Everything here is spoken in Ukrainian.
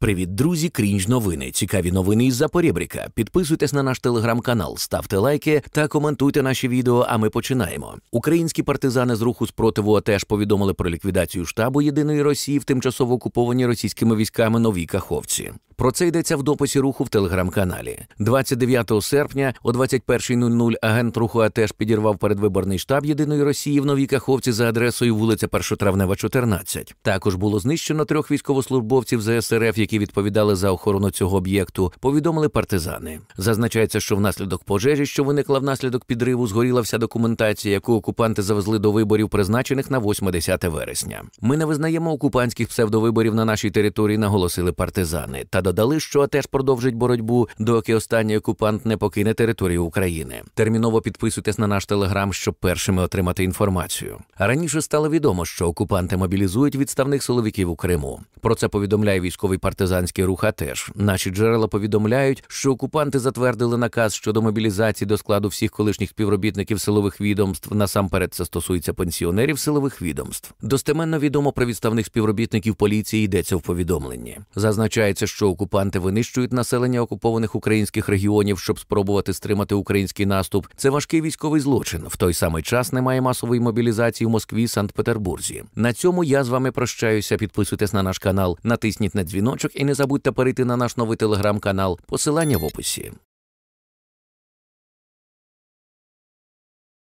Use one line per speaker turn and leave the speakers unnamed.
Привіт, друзі! Крінж новини. Цікаві новини із Запорібріка. Підписуйтесь на наш телеграм-канал, ставте лайки та коментуйте наші відео. А ми починаємо. Українські партизани з руху спротиву теж повідомили про ліквідацію штабу єдиної Росії в тимчасово окупованій російськими військами новій каховці. Про це йдеться в дописі руху в телеграм-каналі. 29 серпня о 21.00 агент руху АТЕШ підірвав передвиборний штаб єдиної Росії в новій каховці за адресою вулиця 1 Травнева, 14. Також було знищено трьох військовослужбовців ЗСРФ, які відповідали за охорону цього об'єкту. Повідомили партизани. Зазначається, що внаслідок пожежі, що виникла внаслідок підриву, згоріла вся документація, яку окупанти завезли до виборів, призначених на 8-10 вересня. Ми не визнаємо окупантських псевдовиборів на нашій території, наголосили партизани. Та додали, що теж продовжить боротьбу, доки останній окупант не покине територію України. Терміново підписуйтесь на наш телеграм, щоб першими отримати інформацію. Раніше стало відомо, що окупанти мобілізують відставних силовиків у Криму. Про це повідомляє військовий партизанський рух. АТЕШ. наші джерела повідомляють, що окупанти затвердили наказ щодо мобілізації до складу всіх колишніх співробітників силових відомств. Насамперед це стосується пенсіонерів силових відомств. Достеменно відомо про відставних співробітників поліції йдеться в повідомленні. Зазначається, що у окупанти винищують населення окупованих українських регіонів, щоб спробувати стримати український наступ. Це важкий військовий злочин. В той самий час немає масової мобілізації в Москві, Санкт-Петербурзі. На цьому я з вами прощаюся. Підписуйтесь на наш канал, натисніть на дзвіночок і не забудьте перейти на
наш новий телеграм-канал. Посилання в описі.